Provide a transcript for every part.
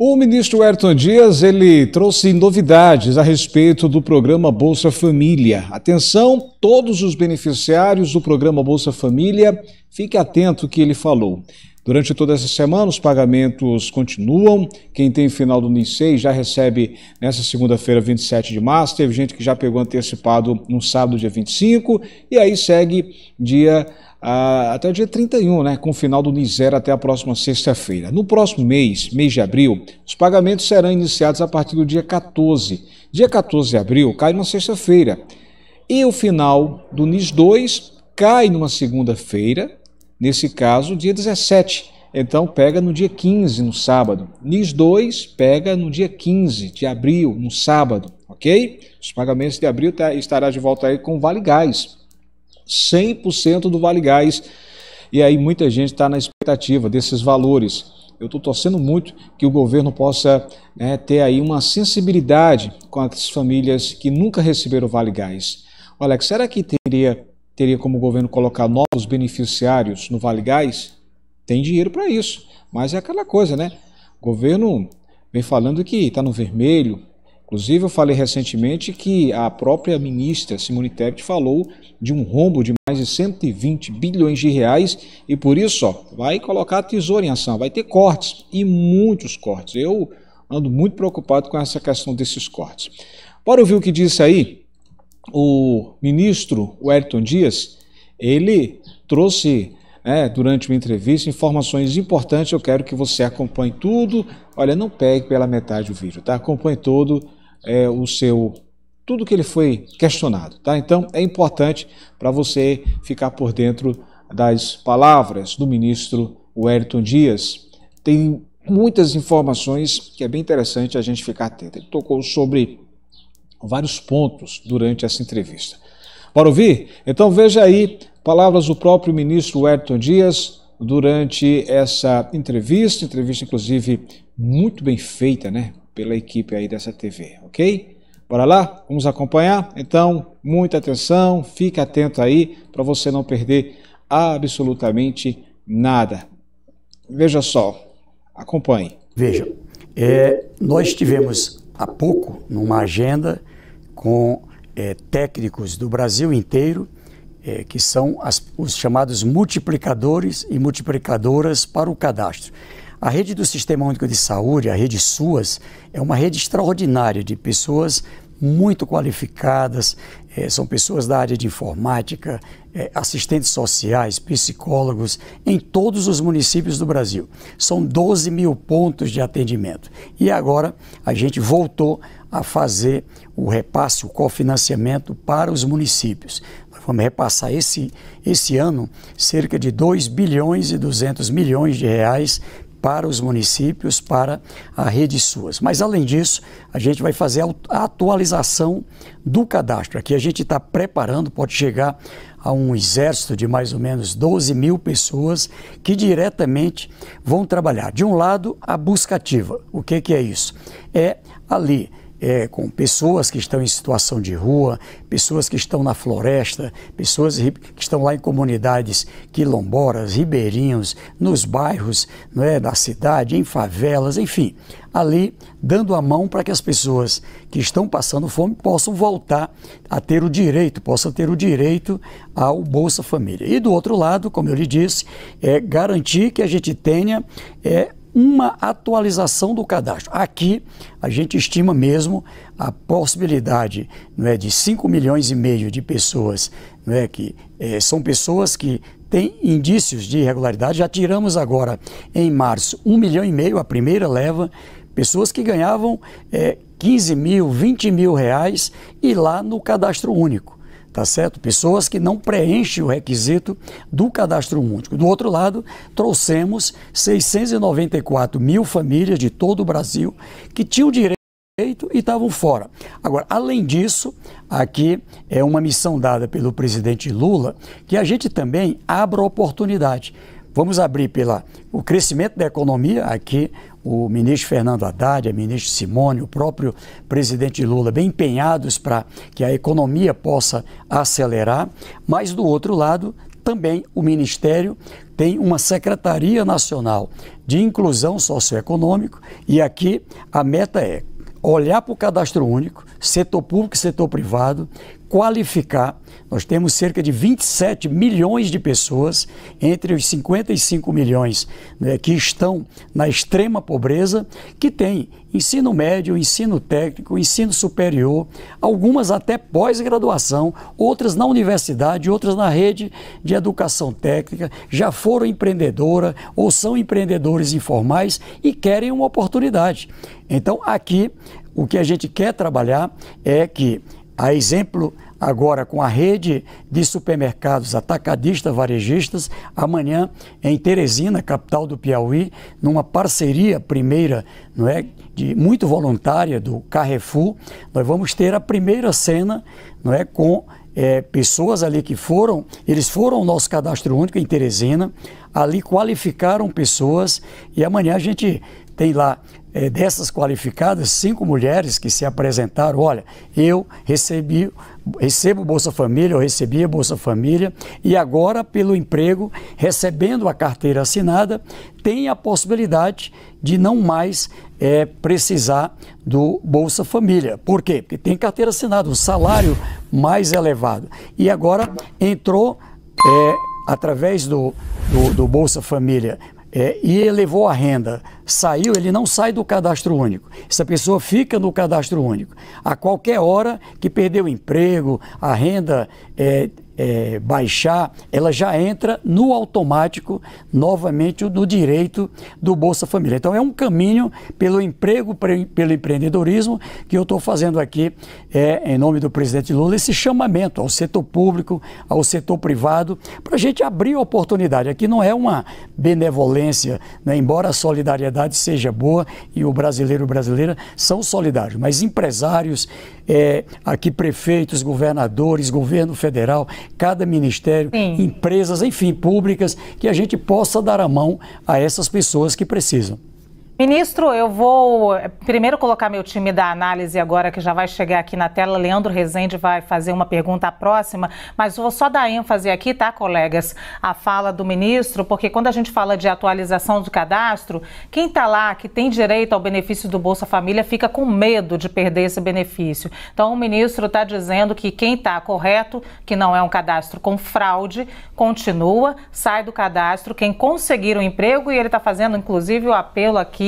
O ministro Ayrton Dias, ele trouxe novidades a respeito do programa Bolsa Família. Atenção, todos os beneficiários do programa Bolsa Família, fique atento ao que ele falou. Durante toda essa semana, os pagamentos continuam. Quem tem final do NISEI já recebe nessa segunda-feira, 27 de março. Teve gente que já pegou antecipado no sábado, dia 25. E aí segue dia ah, até o dia 31, né, com o final do NISER até a próxima sexta-feira. No próximo mês, mês de abril, os pagamentos serão iniciados a partir do dia 14. Dia 14 de abril cai numa sexta-feira. E o final do NIS 2 cai numa segunda-feira, Nesse caso, dia 17. Então pega no dia 15, no sábado. NIS 2 pega no dia 15 de abril, no sábado, ok? Os pagamentos de abril tá, estará de volta aí com Vale Gás. 100% do Vale Gás. E aí muita gente está na expectativa desses valores. Eu estou torcendo muito que o governo possa né, ter aí uma sensibilidade com as famílias que nunca receberam Vale Gás. Alex será que teria teria como governo colocar novos beneficiários no Vale Gás, tem dinheiro para isso. Mas é aquela coisa, né? O governo vem falando que está no vermelho. Inclusive, eu falei recentemente que a própria ministra Simone Tebet falou de um rombo de mais de 120 bilhões de reais e por isso ó, vai colocar a tesoura em ação, vai ter cortes e muitos cortes. Eu ando muito preocupado com essa questão desses cortes. Bora ouvir o que disse aí o ministro Wellington Dias, ele trouxe é, durante uma entrevista informações importantes. Eu quero que você acompanhe tudo. Olha, não pegue pela metade o vídeo, tá? Acompanhe todo é, o seu tudo que ele foi questionado, tá? Então é importante para você ficar por dentro das palavras do ministro Wellington Dias. Tem muitas informações que é bem interessante a gente ficar atento. Ele tocou sobre vários pontos durante essa entrevista. Para ouvir? Então veja aí palavras do próprio ministro Wellington Dias durante essa entrevista, entrevista inclusive muito bem feita, né, pela equipe aí dessa TV, ok? Bora lá? Vamos acompanhar? Então, muita atenção, fique atento aí para você não perder absolutamente nada. Veja só, acompanhe. Veja, é, nós tivemos há pouco numa agenda com é, técnicos do Brasil inteiro, é, que são as, os chamados multiplicadores e multiplicadoras para o cadastro. A rede do Sistema Único de Saúde, a rede SUAS, é uma rede extraordinária de pessoas muito qualificadas, é, são pessoas da área de informática, é, assistentes sociais, psicólogos, em todos os municípios do Brasil. São 12 mil pontos de atendimento. E agora a gente voltou a fazer o repasse, o cofinanciamento para os municípios. Nós vamos repassar esse, esse ano cerca de 2 bilhões e 200 milhões de reais para os municípios, para a rede SUAS. Mas, além disso, a gente vai fazer a atualização do cadastro. Aqui a gente está preparando, pode chegar a um exército de mais ou menos 12 mil pessoas que diretamente vão trabalhar. De um lado, a busca ativa. O que, que é isso? É ali é, com pessoas que estão em situação de rua, pessoas que estão na floresta, pessoas que estão lá em comunidades quilombolas, ribeirinhos, nos bairros não é, da cidade, em favelas, enfim, ali dando a mão para que as pessoas que estão passando fome possam voltar a ter o direito, possam ter o direito ao Bolsa Família. E do outro lado, como eu lhe disse, é garantir que a gente tenha é, uma atualização do cadastro. Aqui a gente estima mesmo a possibilidade não é, de 5 milhões e meio de pessoas, não é, que é, são pessoas que têm indícios de irregularidade. Já tiramos agora, em março, 1 um milhão e meio, a primeira leva, pessoas que ganhavam é, eh, 15 mil, 20 mil reais e lá no cadastro único tá certo? Pessoas que não preenchem o requisito do cadastro único. Do outro lado, trouxemos 694 mil famílias de todo o Brasil que tinham direito e estavam fora. Agora, além disso, aqui é uma missão dada pelo presidente Lula que a gente também abra oportunidade. Vamos abrir pela o crescimento da economia aqui o ministro Fernando Haddad, a ministra Simone, o próprio presidente Lula, bem empenhados para que a economia possa acelerar, mas do outro lado, também o Ministério tem uma Secretaria Nacional de Inclusão Socioeconômico e aqui a meta é olhar para o cadastro único, setor público e setor privado, qualificar. Nós temos cerca de 27 milhões de pessoas, entre os 55 milhões né, que estão na extrema pobreza, que têm ensino médio, ensino técnico, ensino superior, algumas até pós-graduação, outras na universidade, outras na rede de educação técnica, já foram empreendedora ou são empreendedores informais e querem uma oportunidade. Então, aqui o que a gente quer trabalhar é que a exemplo, agora com a rede de supermercados atacadistas varejistas, amanhã em Teresina, capital do Piauí, numa parceria primeira, não é, de muito voluntária do Carrefour, nós vamos ter a primeira cena, não é, com é, pessoas ali que foram, eles foram ao nosso cadastro único em Teresina, ali qualificaram pessoas e amanhã a gente tem lá é, dessas qualificadas, cinco mulheres que se apresentaram, olha, eu recebi, recebo Bolsa Família, eu recebia Bolsa Família e agora pelo emprego, recebendo a carteira assinada, tem a possibilidade de não mais é, precisar do Bolsa Família. Por quê? Porque tem carteira assinada, um salário mais elevado. E agora entrou é, através do, do, do Bolsa Família é, e elevou a renda, saiu, ele não sai do cadastro único. Essa pessoa fica no cadastro único. A qualquer hora que perdeu o emprego, a renda é, é, baixar, ela já entra no automático, novamente, no direito do Bolsa Família. Então, é um caminho pelo emprego, pelo empreendedorismo, que eu estou fazendo aqui, é, em nome do presidente Lula, esse chamamento ao setor público, ao setor privado, para a gente abrir oportunidade. Aqui não é uma benevolência, né? embora a solidariedade seja boa e o brasileiro e brasileira são solidários, mas empresários, é, aqui prefeitos, governadores, governo federal, cada ministério, Sim. empresas, enfim, públicas, que a gente possa dar a mão a essas pessoas que precisam. Ministro, eu vou eh, primeiro colocar meu time da análise agora, que já vai chegar aqui na tela. Leandro Rezende vai fazer uma pergunta próxima, mas vou só dar ênfase aqui, tá, colegas, a fala do ministro, porque quando a gente fala de atualização do cadastro, quem está lá, que tem direito ao benefício do Bolsa Família, fica com medo de perder esse benefício. Então, o ministro está dizendo que quem está correto, que não é um cadastro com fraude, continua, sai do cadastro. Quem conseguir o um emprego, e ele está fazendo, inclusive, o apelo aqui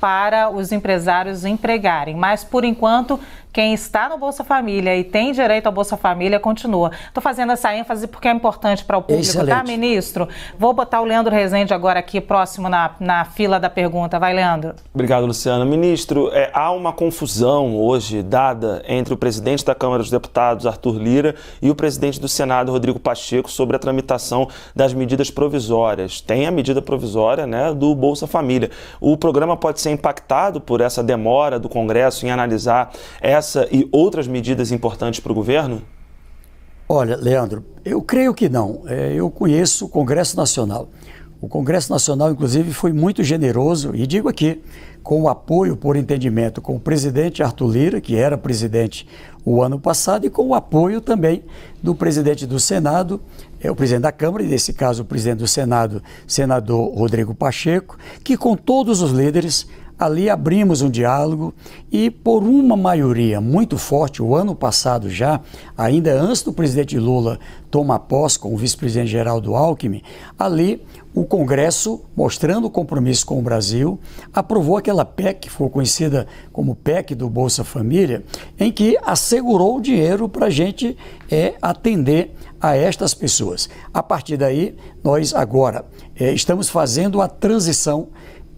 para os empresários empregarem. Mas, por enquanto, quem está no Bolsa Família e tem direito ao Bolsa Família continua. Estou fazendo essa ênfase porque é importante para o público, tá, Excelente. tá, ministro? Vou botar o Leandro Rezende agora aqui próximo na, na fila da pergunta. Vai, Leandro. Obrigado, Luciana. Ministro, é, há uma confusão hoje dada entre o presidente da Câmara dos Deputados, Arthur Lira, e o presidente do Senado, Rodrigo Pacheco, sobre a tramitação das medidas provisórias. Tem a medida provisória né, do Bolsa Família. O programa pode ser impactado por essa demora do Congresso em analisar essa e outras medidas importantes para o governo? Olha, Leandro, eu creio que não. É, eu conheço o Congresso Nacional. O Congresso Nacional, inclusive, foi muito generoso, e digo aqui, com o apoio por entendimento com o presidente Arthur Lira, que era presidente o ano passado, e com o apoio também do presidente do Senado, é o presidente da Câmara, e nesse caso o presidente do Senado, senador Rodrigo Pacheco, que com todos os líderes ali abrimos um diálogo e por uma maioria muito forte, o ano passado já, ainda antes do presidente Lula tomar posse com o vice-presidente Geraldo Alckmin, ali o Congresso, mostrando o compromisso com o Brasil, aprovou aquela PEC, que foi conhecida como PEC do Bolsa Família, em que assegurou o dinheiro para a gente é, atender a estas pessoas. A partir daí, nós agora é, estamos fazendo a transição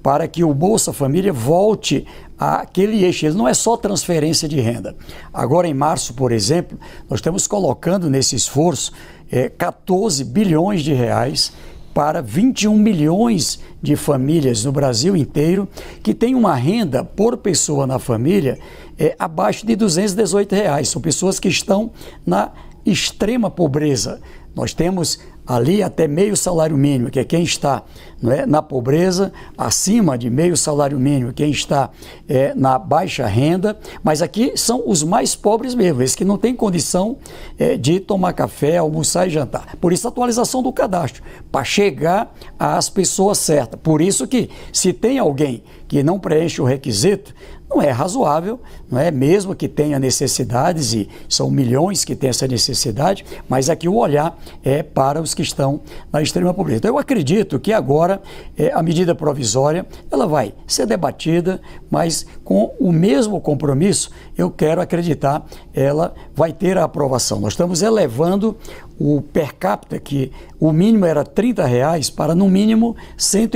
para que o Bolsa Família volte àquele eixo. Ele não é só transferência de renda. Agora, em março, por exemplo, nós estamos colocando nesse esforço é, eh, 14 bilhões de reais para 21 milhões de famílias no Brasil inteiro que têm uma renda por pessoa na família é, abaixo de 218 reais. São pessoas que estão na extrema pobreza. Nós temos ali até meio salário mínimo, que é quem está não é, na pobreza, acima de meio salário mínimo, quem está é, na baixa renda, mas aqui são os mais pobres mesmo, esses que não têm condição é, de tomar café, almoçar e jantar. Por isso, a atualização do cadastro, para chegar às pessoas certas. Por isso que, se tem alguém que não preenche o requisito, não é razoável, não é mesmo que tenha necessidades e são milhões que têm essa necessidade, mas aqui o olhar é para os que estão na extrema pobreza. Então, eu acredito que agora Agora, é, a medida provisória, ela vai ser debatida, mas com o mesmo compromisso, eu quero acreditar, ela vai ter a aprovação. Nós estamos elevando o per capita, que o mínimo era R$ reais, para no mínimo R$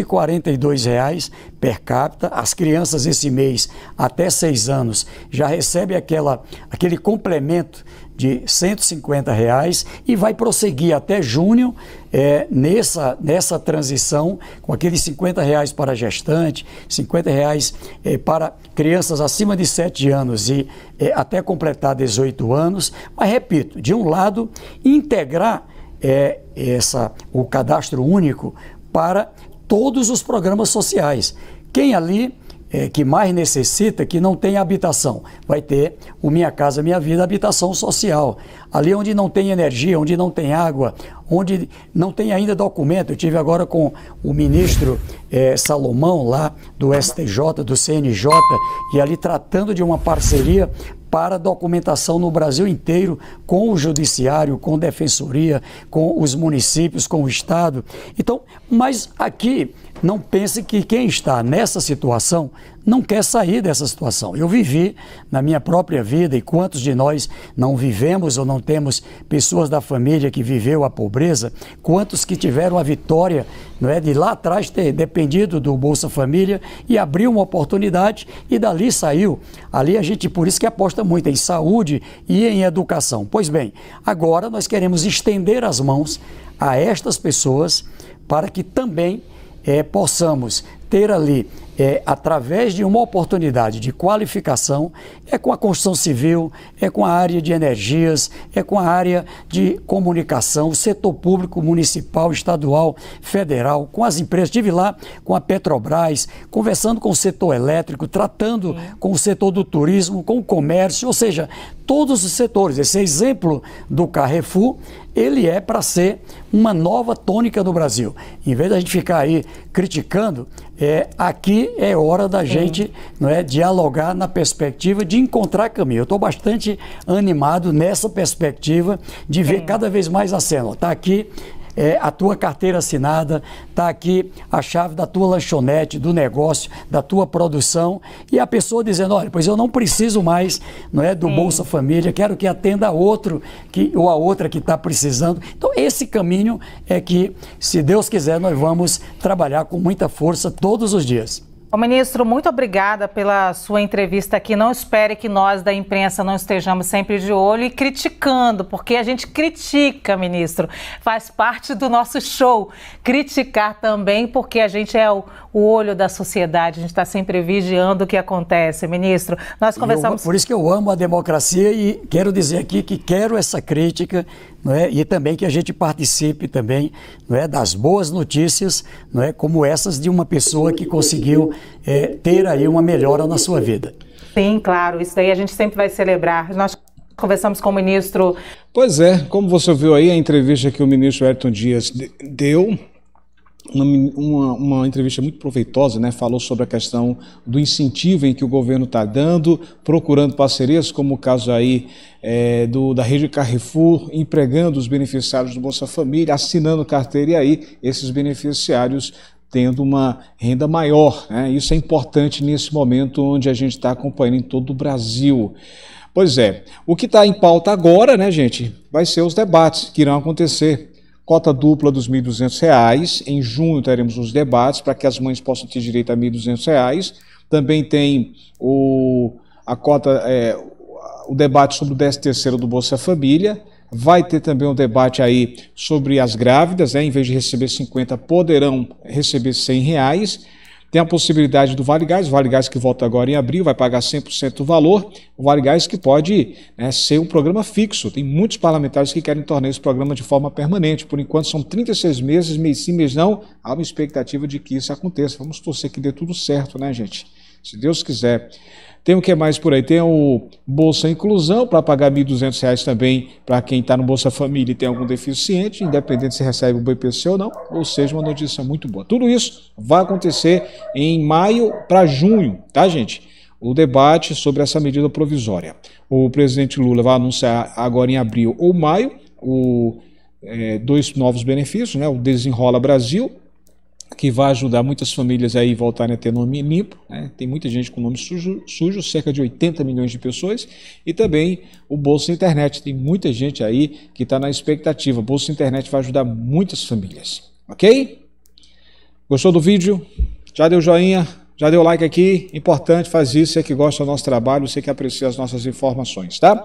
reais per capita. As crianças esse mês, até seis anos, já recebem aquela, aquele complemento de 150 reais e vai prosseguir até junho é, nessa, nessa transição com aqueles 50 reais para gestante, 50 reais é, para crianças acima de 7 anos e é, até completar 18 anos. Mas repito, de um lado, integrar é, essa, o cadastro único para todos os programas sociais. Quem ali é, que mais necessita, que não tem habitação. Vai ter o Minha Casa Minha Vida, habitação social. Ali onde não tem energia, onde não tem água, onde não tem ainda documento. Eu tive agora com o ministro é, Salomão, lá do STJ, do CNJ, e ali tratando de uma parceria para documentação no Brasil inteiro, com o judiciário, com defensoria, com os municípios, com o Estado. Então, mas aqui não pense que quem está nessa situação não quer sair dessa situação. Eu vivi na minha própria vida e quantos de nós não vivemos ou não temos pessoas da família que viveu a pobreza, quantos que tiveram a vitória, não é, de lá atrás ter dependido do Bolsa Família e abriu uma oportunidade e dali saiu. Ali a gente por isso que aposta muito em saúde e em educação. Pois bem, agora nós queremos estender as mãos a estas pessoas para que também é, possamos ter ali é, através de uma oportunidade de qualificação, é com a construção civil, é com a área de energias, é com a área de comunicação, o setor público, municipal, estadual, federal, com as empresas. Estive lá com a Petrobras, conversando com o setor elétrico, tratando Sim. com o setor do turismo, com o comércio, ou seja, todos os setores. Esse exemplo do Carrefour, ele é para ser uma nova tônica do Brasil. Em vez da gente ficar aí criticando, é, aqui é hora da gente não é, dialogar na perspectiva de encontrar caminho. Eu estou bastante animado nessa perspectiva de ver Sim. cada vez mais a cena. Está aqui é, a tua carteira assinada, está aqui a chave da tua lanchonete, do negócio, da tua produção, e a pessoa dizendo, olha, pois eu não preciso mais não é, do Sim. Bolsa Família, quero que atenda a outro que, ou a outra que está precisando. Então, esse caminho é que, se Deus quiser, nós vamos trabalhar com muita força todos os dias. Ô, ministro, muito obrigada pela sua entrevista aqui. Não espere que nós da imprensa não estejamos sempre de olho e criticando, porque a gente critica, ministro. Faz parte do nosso show criticar também, porque a gente é o, o olho da sociedade, a gente está sempre vigiando o que acontece, ministro. Nós conversamos. Eu, por isso que eu amo a democracia e quero dizer aqui que quero essa crítica não é? e também que a gente participe também não é? das boas notícias, não é? como essas de uma pessoa que conseguiu é, ter aí uma melhora na sua vida. Sim, claro, isso daí a gente sempre vai celebrar. Nós conversamos com o ministro. Pois é, como você viu aí a entrevista que o ministro Ayrton Dias deu, uma, uma, entrevista muito proveitosa, né? Falou sobre a questão do incentivo em que o governo está dando, procurando parcerias, como o caso aí é, do, da rede Carrefour, empregando os beneficiários do Bolsa Família, assinando carteira e aí esses beneficiários tendo uma renda maior. Né? Isso é importante nesse momento onde a gente está acompanhando em todo o Brasil. Pois é, o que está em pauta agora, né, gente, vai ser os debates que irão acontecer. Cota dupla dos R$ 1.200. Em junho teremos os debates para que as mães possam ter direito a R$ 1.200. Também tem o, a cota, é, o debate sobre o 13 terceiro do Bolsa Família Vai ter também um debate aí sobre as grávidas, né? em vez de receber 50, poderão receber 100 reais. Tem a possibilidade do Vale Gás, o Vale Gás que volta agora em abril, vai pagar 100% do valor. O Vale Gás que pode né, ser um programa fixo. Tem muitos parlamentares que querem tornar esse programa de forma permanente. Por enquanto são 36 meses, mês sim, mês não. Há uma expectativa de que isso aconteça. Vamos torcer que dê tudo certo, né, gente? Se Deus quiser. Tem o que mais por aí? Tem o Bolsa Inclusão, para pagar R$ 1.200 também para quem está no Bolsa Família e tem algum deficiente, independente se recebe o BPC ou não, ou seja, uma notícia muito boa. Tudo isso vai acontecer em maio para junho, tá, gente? O debate sobre essa medida provisória. O presidente Lula vai anunciar agora em abril ou maio o, é, dois novos benefícios, né? o Desenrola Brasil que vai ajudar muitas famílias aí voltarem a ter nome limpo. Né? Tem muita gente com nome sujo, sujo, cerca de 80 milhões de pessoas. E também o Bolsa Internet. Tem muita gente aí que está na expectativa. Bolsa Internet vai ajudar muitas famílias. Ok? Gostou do vídeo? Já deu joinha? Já deu like aqui? Importante, faz isso. Você que gosta do nosso trabalho, você que aprecia as nossas informações, tá?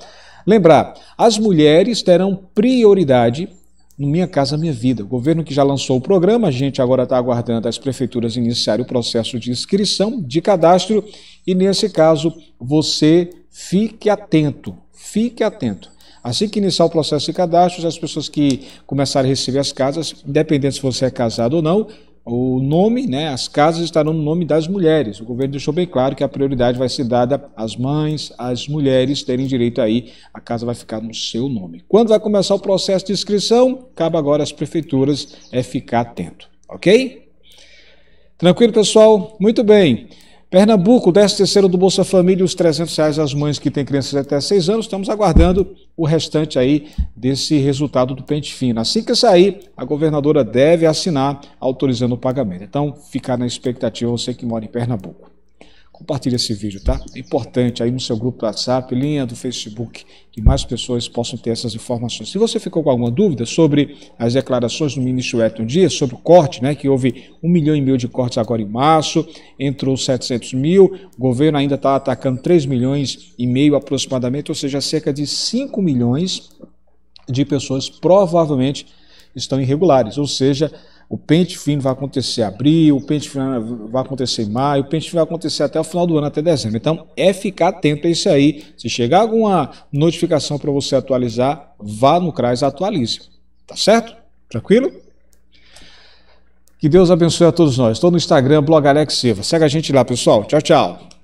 Lembrar, as mulheres terão prioridade no Minha Casa Minha Vida. O governo que já lançou o programa, a gente agora está aguardando as prefeituras iniciarem o processo de inscrição, de cadastro, e nesse caso você fique atento, fique atento. Assim que iniciar o processo de cadastro, as pessoas que começarem a receber as casas, independente se você é casado ou não, o nome, né, as casas estarão no nome das mulheres. O governo deixou bem claro que a prioridade vai ser dada às mães, às mulheres terem direito aí, a casa vai ficar no seu nome. Quando vai começar o processo de inscrição? Cabe agora às prefeituras é ficar atento, ok? Tranquilo, pessoal? Muito bem. Pernambuco, 13º do Bolsa Família, os 300 reais às mães que têm crianças até 6 anos. Estamos aguardando o restante aí desse resultado do pente fino. Assim que sair, a governadora deve assinar autorizando o pagamento. Então, ficar na expectativa você que mora em Pernambuco. Compartilhe esse vídeo, tá? É importante aí no seu grupo do WhatsApp, linha do Facebook que mais pessoas possam ter essas informações. Se você ficou com alguma dúvida sobre as declarações do ministro Edson Dias, sobre o corte, né, que houve um milhão e meio de cortes agora em março, entrou 700 mil, o governo ainda está atacando 3 milhões e meio aproximadamente, ou seja, cerca de 5 milhões de pessoas provavelmente estão irregulares, ou seja, o pente fino vai acontecer em abril, o pente fino vai acontecer em maio, o pente fino vai acontecer até o final do ano, até dezembro. Então, é ficar atento a isso aí. Se chegar alguma notificação para você atualizar, vá no CRAS atualize. Tá certo? Tranquilo? Que Deus abençoe a todos nós. Estou no Instagram, blog Alex Silva. Segue a gente lá, pessoal. Tchau, tchau.